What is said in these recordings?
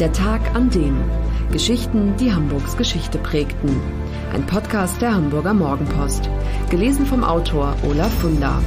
Der Tag an dem. Geschichten, die Hamburgs Geschichte prägten. Ein Podcast der Hamburger Morgenpost. Gelesen vom Autor Olaf Funder.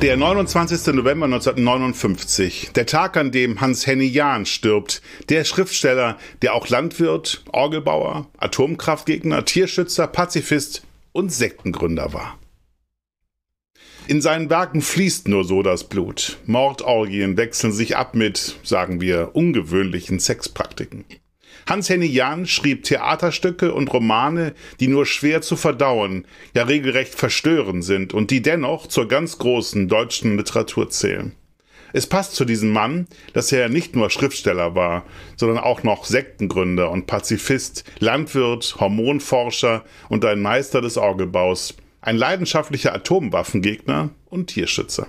Der 29. November 1959, der Tag, an dem Hans-Henny Jahn stirbt, der Schriftsteller, der auch Landwirt, Orgelbauer, Atomkraftgegner, Tierschützer, Pazifist und Sektengründer war. In seinen Werken fließt nur so das Blut. Mordorgien wechseln sich ab mit, sagen wir, ungewöhnlichen Sexpraktiken. Hans-Henny Jahn schrieb Theaterstücke und Romane, die nur schwer zu verdauen, ja regelrecht verstörend sind und die dennoch zur ganz großen deutschen Literatur zählen. Es passt zu diesem Mann, dass er nicht nur Schriftsteller war, sondern auch noch Sektengründer und Pazifist, Landwirt, Hormonforscher und ein Meister des Orgelbaus, ein leidenschaftlicher Atomwaffengegner und Tierschützer.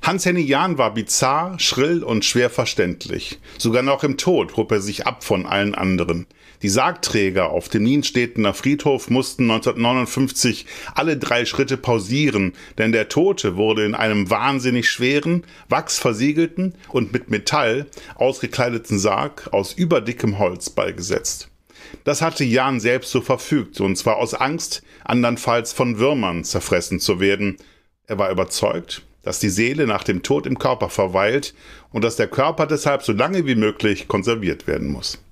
Hans-Henny Jahn war bizarr, schrill und schwer verständlich. Sogar noch im Tod hob er sich ab von allen anderen. Die Sargträger auf dem Nienstädtener Friedhof mussten 1959 alle drei Schritte pausieren, denn der Tote wurde in einem wahnsinnig schweren, wachsversiegelten und mit Metall ausgekleideten Sarg aus überdickem Holz beigesetzt. Das hatte Jan selbst so verfügt, und zwar aus Angst, andernfalls von Würmern zerfressen zu werden. Er war überzeugt, dass die Seele nach dem Tod im Körper verweilt und dass der Körper deshalb so lange wie möglich konserviert werden muss.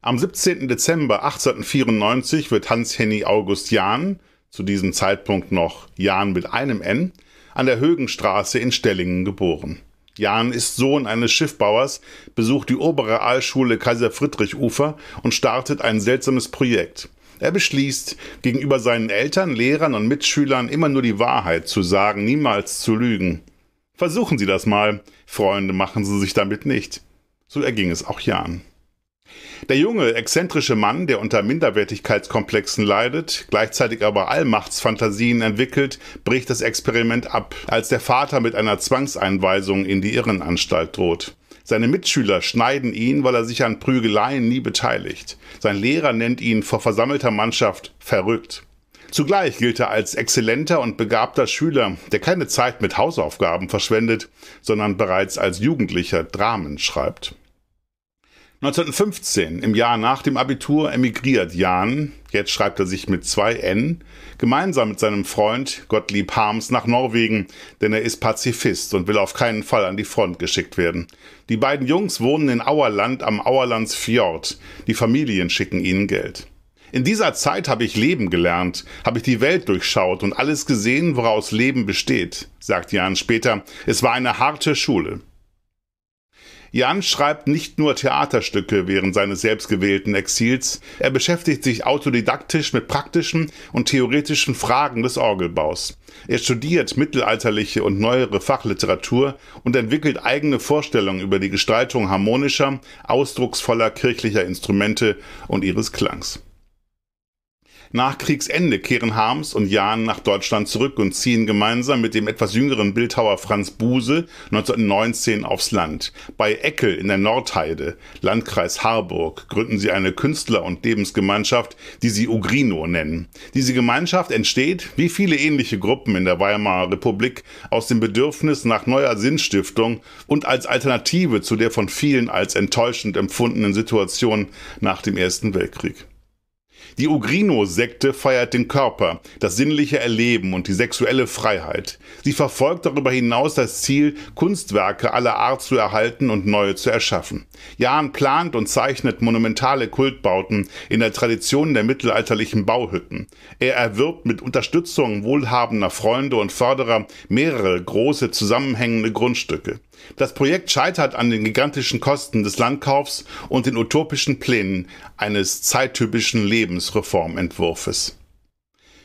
Am 17. Dezember 1894 wird Hans-Henny August Jahn, zu diesem Zeitpunkt noch Jahn mit einem N, an der Högenstraße in Stellingen geboren. Jan ist Sohn eines Schiffbauers, besucht die obere Aalschule Kaiser Friedrich Ufer und startet ein seltsames Projekt. Er beschließt, gegenüber seinen Eltern, Lehrern und Mitschülern immer nur die Wahrheit zu sagen, niemals zu lügen. Versuchen Sie das mal, Freunde machen Sie sich damit nicht. So erging es auch Jan. Der junge, exzentrische Mann, der unter Minderwertigkeitskomplexen leidet, gleichzeitig aber Allmachtsfantasien entwickelt, bricht das Experiment ab, als der Vater mit einer Zwangseinweisung in die Irrenanstalt droht. Seine Mitschüler schneiden ihn, weil er sich an Prügeleien nie beteiligt. Sein Lehrer nennt ihn vor versammelter Mannschaft verrückt. Zugleich gilt er als exzellenter und begabter Schüler, der keine Zeit mit Hausaufgaben verschwendet, sondern bereits als Jugendlicher Dramen schreibt. 1915, im Jahr nach dem Abitur, emigriert Jan, jetzt schreibt er sich mit zwei N, gemeinsam mit seinem Freund Gottlieb Harms nach Norwegen, denn er ist Pazifist und will auf keinen Fall an die Front geschickt werden. Die beiden Jungs wohnen in Auerland am Auerlandsfjord. Die Familien schicken ihnen Geld. In dieser Zeit habe ich Leben gelernt, habe ich die Welt durchschaut und alles gesehen, woraus Leben besteht, sagt Jan später. Es war eine harte Schule. Jan schreibt nicht nur Theaterstücke während seines selbstgewählten Exils, er beschäftigt sich autodidaktisch mit praktischen und theoretischen Fragen des Orgelbaus. Er studiert mittelalterliche und neuere Fachliteratur und entwickelt eigene Vorstellungen über die Gestaltung harmonischer, ausdrucksvoller kirchlicher Instrumente und ihres Klangs. Nach Kriegsende kehren Harms und Jahn nach Deutschland zurück und ziehen gemeinsam mit dem etwas jüngeren Bildhauer Franz Buse 1919 aufs Land. Bei Eckel in der Nordheide, Landkreis Harburg, gründen sie eine Künstler- und Lebensgemeinschaft, die sie Ugrino nennen. Diese Gemeinschaft entsteht, wie viele ähnliche Gruppen in der Weimarer Republik, aus dem Bedürfnis nach neuer Sinnstiftung und als Alternative zu der von vielen als enttäuschend empfundenen Situation nach dem Ersten Weltkrieg. Die Ugrino-Sekte feiert den Körper, das sinnliche Erleben und die sexuelle Freiheit. Sie verfolgt darüber hinaus das Ziel, Kunstwerke aller Art zu erhalten und neue zu erschaffen. Jahn plant und zeichnet monumentale Kultbauten in der Tradition der mittelalterlichen Bauhütten. Er erwirbt mit Unterstützung wohlhabender Freunde und Förderer mehrere große zusammenhängende Grundstücke. Das Projekt scheitert an den gigantischen Kosten des Landkaufs und den utopischen Plänen eines zeittypischen Lebensreformentwurfes.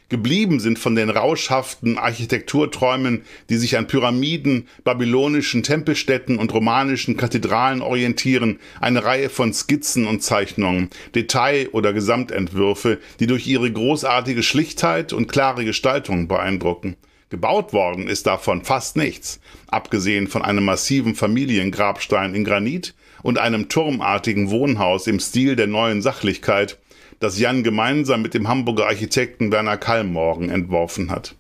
Geblieben sind von den rauschhaften Architekturträumen, die sich an Pyramiden, babylonischen Tempelstätten und romanischen Kathedralen orientieren, eine Reihe von Skizzen und Zeichnungen, Detail- oder Gesamtentwürfe, die durch ihre großartige Schlichtheit und klare Gestaltung beeindrucken. Gebaut worden ist davon fast nichts, abgesehen von einem massiven Familiengrabstein in Granit und einem turmartigen Wohnhaus im Stil der neuen Sachlichkeit, das Jan gemeinsam mit dem Hamburger Architekten Werner Kallmorgen entworfen hat.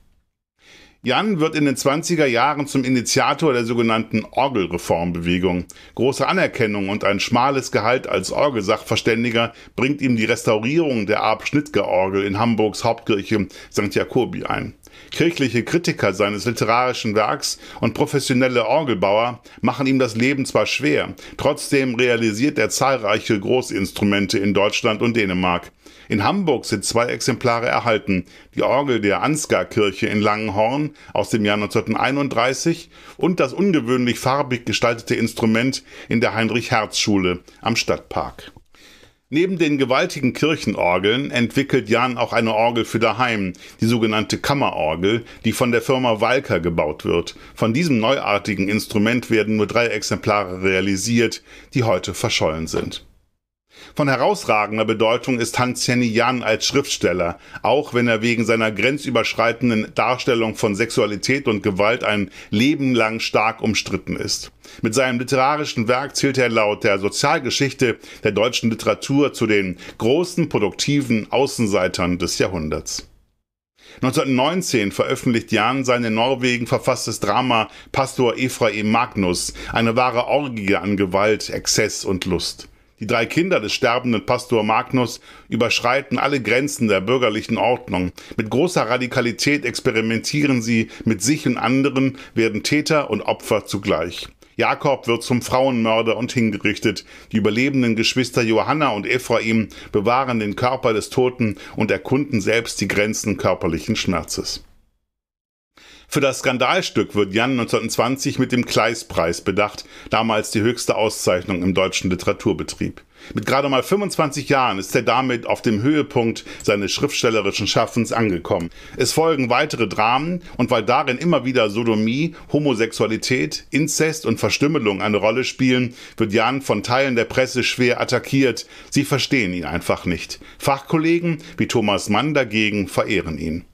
Jan wird in den 20er Jahren zum Initiator der sogenannten Orgelreformbewegung. Große Anerkennung und ein schmales Gehalt als Orgelsachverständiger bringt ihm die Restaurierung der Arp Orgel in Hamburgs Hauptkirche St. Jakobi ein. Kirchliche Kritiker seines literarischen Werks und professionelle Orgelbauer machen ihm das Leben zwar schwer, trotzdem realisiert er zahlreiche Großinstrumente in Deutschland und Dänemark. In Hamburg sind zwei Exemplare erhalten, die Orgel der Ansgar-Kirche in Langenhorn aus dem Jahr 1931 und das ungewöhnlich farbig gestaltete Instrument in der Heinrich-Herz-Schule am Stadtpark. Neben den gewaltigen Kirchenorgeln entwickelt Jan auch eine Orgel für daheim, die sogenannte Kammerorgel, die von der Firma Walker gebaut wird. Von diesem neuartigen Instrument werden nur drei Exemplare realisiert, die heute verschollen sind von herausragender Bedeutung ist Hans Jenny Jan als Schriftsteller, auch wenn er wegen seiner grenzüberschreitenden Darstellung von Sexualität und Gewalt ein Leben lang stark umstritten ist. Mit seinem literarischen Werk zählt er laut der Sozialgeschichte der deutschen Literatur zu den großen produktiven Außenseitern des Jahrhunderts. 1919 veröffentlicht Jan sein in Norwegen verfasstes Drama Pastor Ephraim Magnus, eine wahre Orgie an Gewalt, Exzess und Lust. Die drei Kinder des sterbenden Pastor Magnus überschreiten alle Grenzen der bürgerlichen Ordnung. Mit großer Radikalität experimentieren sie mit sich und anderen, werden Täter und Opfer zugleich. Jakob wird zum Frauenmörder und hingerichtet. Die überlebenden Geschwister Johanna und Ephraim bewahren den Körper des Toten und erkunden selbst die Grenzen körperlichen Schmerzes. Für das Skandalstück wird Jan 1920 mit dem Kleispreis bedacht, damals die höchste Auszeichnung im deutschen Literaturbetrieb. Mit gerade mal 25 Jahren ist er damit auf dem Höhepunkt seines schriftstellerischen Schaffens angekommen. Es folgen weitere Dramen und weil darin immer wieder Sodomie, Homosexualität, Inzest und Verstümmelung eine Rolle spielen, wird Jan von Teilen der Presse schwer attackiert. Sie verstehen ihn einfach nicht. Fachkollegen wie Thomas Mann dagegen verehren ihn.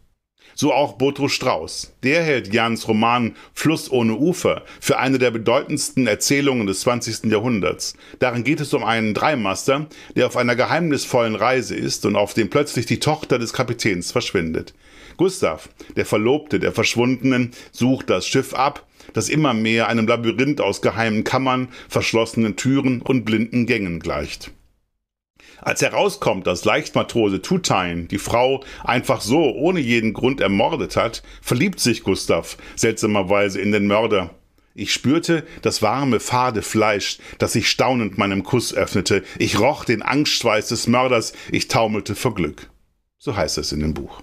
So auch Botho Strauß. Der hält Jans Roman Fluss ohne Ufer für eine der bedeutendsten Erzählungen des 20. Jahrhunderts. Darin geht es um einen Dreimaster, der auf einer geheimnisvollen Reise ist und auf dem plötzlich die Tochter des Kapitäns verschwindet. Gustav, der Verlobte der Verschwundenen, sucht das Schiff ab, das immer mehr einem Labyrinth aus geheimen Kammern, verschlossenen Türen und blinden Gängen gleicht. Als herauskommt, dass Leichtmatrose Tutain die Frau einfach so ohne jeden Grund ermordet hat, verliebt sich Gustav seltsamerweise in den Mörder. Ich spürte das warme, fade Fleisch, das sich staunend meinem Kuss öffnete. Ich roch den Angstschweiß des Mörders. Ich taumelte vor Glück. So heißt es in dem Buch.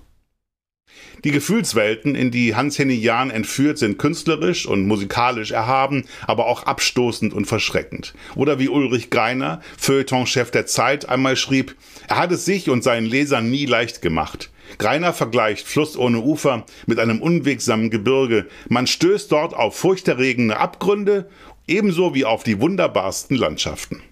Die Gefühlswelten, in die Hans-Henny Jahn entführt, sind künstlerisch und musikalisch erhaben, aber auch abstoßend und verschreckend. Oder wie Ulrich Greiner, Feuilleton-Chef der Zeit, einmal schrieb, er hat es sich und seinen Lesern nie leicht gemacht. Greiner vergleicht Fluss ohne Ufer mit einem unwegsamen Gebirge. Man stößt dort auf furchterregende Abgründe, ebenso wie auf die wunderbarsten Landschaften.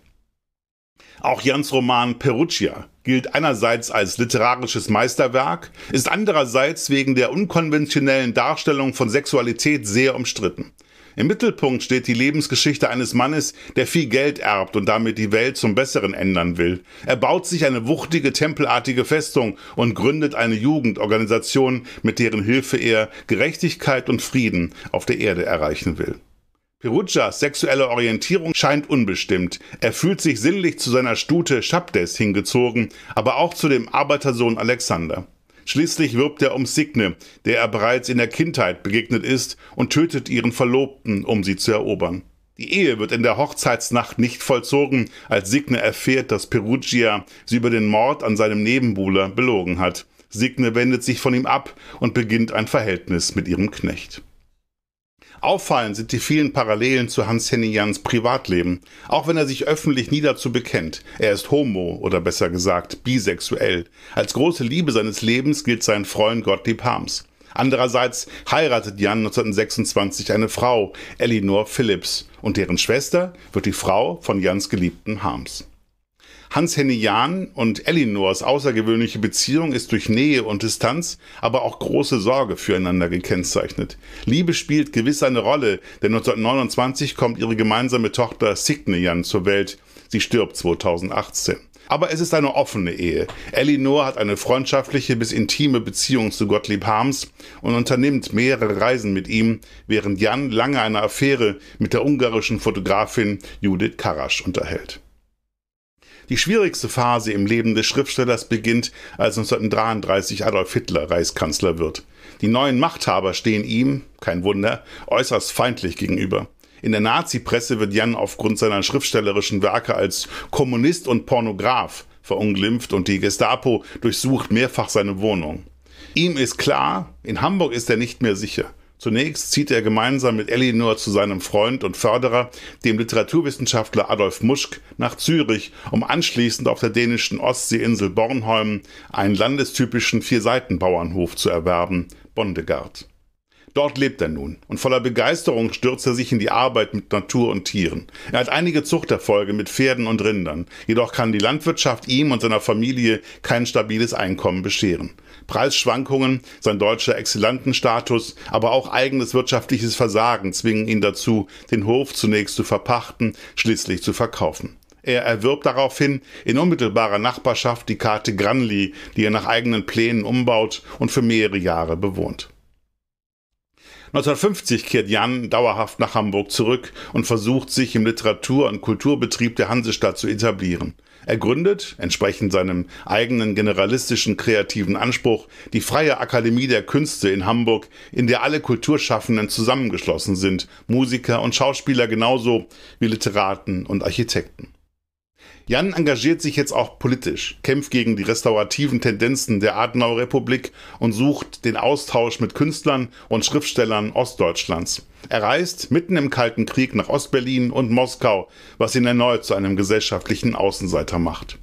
Auch Jans Roman Perugia gilt einerseits als literarisches Meisterwerk, ist andererseits wegen der unkonventionellen Darstellung von Sexualität sehr umstritten. Im Mittelpunkt steht die Lebensgeschichte eines Mannes, der viel Geld erbt und damit die Welt zum Besseren ändern will. Er baut sich eine wuchtige, tempelartige Festung und gründet eine Jugendorganisation, mit deren Hilfe er Gerechtigkeit und Frieden auf der Erde erreichen will. Perugias sexuelle Orientierung scheint unbestimmt. Er fühlt sich sinnlich zu seiner Stute Schabdes hingezogen, aber auch zu dem Arbeitersohn Alexander. Schließlich wirbt er um Signe, der er bereits in der Kindheit begegnet ist, und tötet ihren Verlobten, um sie zu erobern. Die Ehe wird in der Hochzeitsnacht nicht vollzogen, als Signe erfährt, dass Perugia sie über den Mord an seinem Nebenbuhler belogen hat. Signe wendet sich von ihm ab und beginnt ein Verhältnis mit ihrem Knecht. Auffallend sind die vielen Parallelen zu Hans-Henning Jans Privatleben, auch wenn er sich öffentlich nie dazu bekennt. Er ist homo oder besser gesagt bisexuell. Als große Liebe seines Lebens gilt sein Freund Gottlieb Harms. Andererseits heiratet Jan 1926 eine Frau, Elinor Phillips, und deren Schwester wird die Frau von Jans Geliebten Harms. Hans-Henny Jahn und Elinors außergewöhnliche Beziehung ist durch Nähe und Distanz, aber auch große Sorge füreinander gekennzeichnet. Liebe spielt gewiss eine Rolle, denn 1929 kommt ihre gemeinsame Tochter Signe Jan zur Welt. Sie stirbt 2018. Aber es ist eine offene Ehe. Elinor hat eine freundschaftliche bis intime Beziehung zu Gottlieb Harms und unternimmt mehrere Reisen mit ihm, während Jan lange eine Affäre mit der ungarischen Fotografin Judith Karasch unterhält. Die schwierigste Phase im Leben des Schriftstellers beginnt, als 1933 Adolf Hitler Reichskanzler wird. Die neuen Machthaber stehen ihm, kein Wunder, äußerst feindlich gegenüber. In der Nazi-Presse wird Jan aufgrund seiner schriftstellerischen Werke als Kommunist und Pornograf verunglimpft und die Gestapo durchsucht mehrfach seine Wohnung. Ihm ist klar, in Hamburg ist er nicht mehr sicher. Zunächst zieht er gemeinsam mit Elinor zu seinem Freund und Förderer, dem Literaturwissenschaftler Adolf Muschk, nach Zürich, um anschließend auf der dänischen Ostseeinsel Bornholm einen landestypischen Vierseitenbauernhof zu erwerben, Bondegard. Dort lebt er nun und voller Begeisterung stürzt er sich in die Arbeit mit Natur und Tieren. Er hat einige Zuchterfolge mit Pferden und Rindern, jedoch kann die Landwirtschaft ihm und seiner Familie kein stabiles Einkommen bescheren. Preisschwankungen, sein deutscher Exzellentenstatus, aber auch eigenes wirtschaftliches Versagen zwingen ihn dazu, den Hof zunächst zu verpachten, schließlich zu verkaufen. Er erwirbt daraufhin in unmittelbarer Nachbarschaft die Karte Granli, die er nach eigenen Plänen umbaut und für mehrere Jahre bewohnt. 1950 kehrt Jan dauerhaft nach Hamburg zurück und versucht sich im Literatur- und Kulturbetrieb der Hansestadt zu etablieren. Er gründet, entsprechend seinem eigenen generalistischen kreativen Anspruch, die Freie Akademie der Künste in Hamburg, in der alle Kulturschaffenden zusammengeschlossen sind, Musiker und Schauspieler genauso wie Literaten und Architekten. Jan engagiert sich jetzt auch politisch, kämpft gegen die restaurativen Tendenzen der Adenauer Republik und sucht den Austausch mit Künstlern und Schriftstellern Ostdeutschlands. Er reist mitten im Kalten Krieg nach Ostberlin und Moskau, was ihn erneut zu einem gesellschaftlichen Außenseiter macht.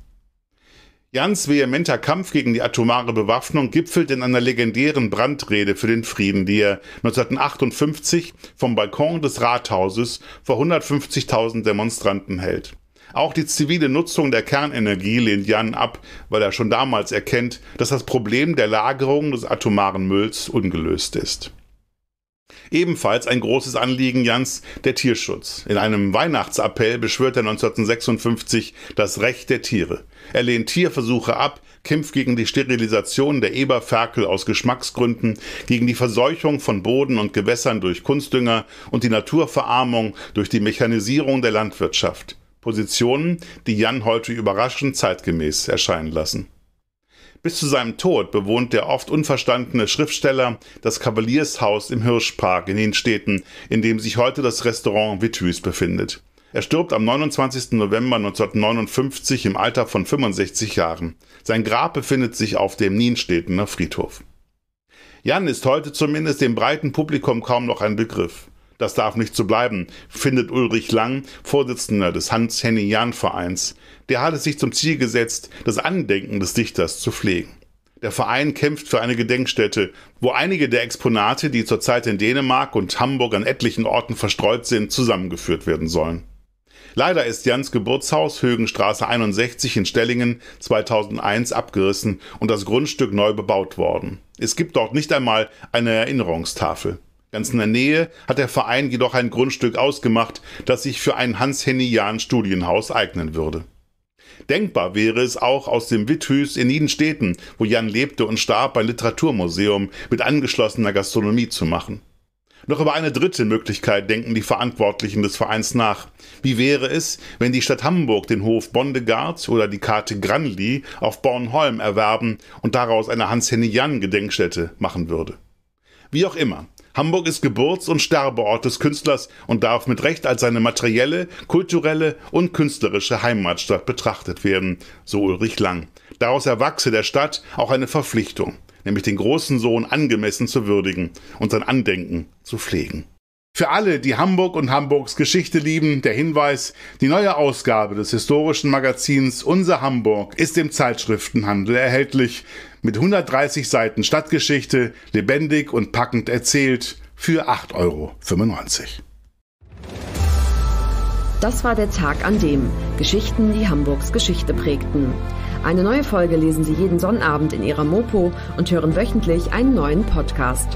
Jans vehementer Kampf gegen die atomare Bewaffnung gipfelt in einer legendären Brandrede für den Frieden, die er 1958 vom Balkon des Rathauses vor 150.000 Demonstranten hält. Auch die zivile Nutzung der Kernenergie lehnt Jan ab, weil er schon damals erkennt, dass das Problem der Lagerung des atomaren Mülls ungelöst ist. Ebenfalls ein großes Anliegen Jans der Tierschutz. In einem Weihnachtsappell beschwört er 1956 das Recht der Tiere. Er lehnt Tierversuche ab, kämpft gegen die Sterilisation der Eberferkel aus Geschmacksgründen, gegen die Verseuchung von Boden und Gewässern durch Kunstdünger und die Naturverarmung durch die Mechanisierung der Landwirtschaft. Positionen, die Jan heute überraschend zeitgemäß erscheinen lassen. Bis zu seinem Tod bewohnt der oft unverstandene Schriftsteller das Kavaliershaus im Hirschpark in den Städten, in dem sich heute das Restaurant Vitüs befindet. Er stirbt am 29. November 1959 im Alter von 65 Jahren. Sein Grab befindet sich auf dem Nienstädtener Friedhof. Jan ist heute zumindest dem breiten Publikum kaum noch ein Begriff. Das darf nicht so bleiben, findet Ulrich Lang, Vorsitzender des Hans-Henning-Jahn-Vereins. Der hatte sich zum Ziel gesetzt, das Andenken des Dichters zu pflegen. Der Verein kämpft für eine Gedenkstätte, wo einige der Exponate, die zurzeit in Dänemark und Hamburg an etlichen Orten verstreut sind, zusammengeführt werden sollen. Leider ist Jans Geburtshaus Högenstraße 61 in Stellingen 2001 abgerissen und das Grundstück neu bebaut worden. Es gibt dort nicht einmal eine Erinnerungstafel. Ganz in der Nähe hat der Verein jedoch ein Grundstück ausgemacht, das sich für ein hans jahn Studienhaus eignen würde. Denkbar wäre es auch aus dem Withüs in Niedenstädten, wo Jan lebte und starb, ein Literaturmuseum mit angeschlossener Gastronomie zu machen. Noch über eine dritte Möglichkeit denken die Verantwortlichen des Vereins nach. Wie wäre es, wenn die Stadt Hamburg den Hof Bondegard oder die Karte Granli auf Bornholm erwerben und daraus eine hans jahn gedenkstätte machen würde? Wie auch immer, Hamburg ist Geburts- und Sterbeort des Künstlers und darf mit Recht als seine materielle, kulturelle und künstlerische Heimatstadt betrachtet werden, so Ulrich Lang. Daraus erwachse der Stadt auch eine Verpflichtung, nämlich den großen Sohn angemessen zu würdigen und sein Andenken zu pflegen. Für alle, die Hamburg und Hamburgs Geschichte lieben, der Hinweis, die neue Ausgabe des historischen Magazins Unser Hamburg ist im Zeitschriftenhandel erhältlich mit 130 Seiten Stadtgeschichte lebendig und packend erzählt für 8,95 Euro. Das war der Tag an dem Geschichten, die Hamburgs Geschichte prägten. Eine neue Folge lesen Sie jeden Sonnabend in Ihrer Mopo und hören wöchentlich einen neuen Podcast.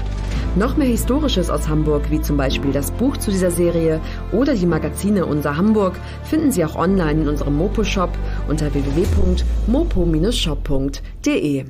Noch mehr Historisches aus Hamburg, wie zum Beispiel das Buch zu dieser Serie oder die Magazine Unser Hamburg, finden Sie auch online in unserem Mopo-Shop unter www.mopo-shop.de.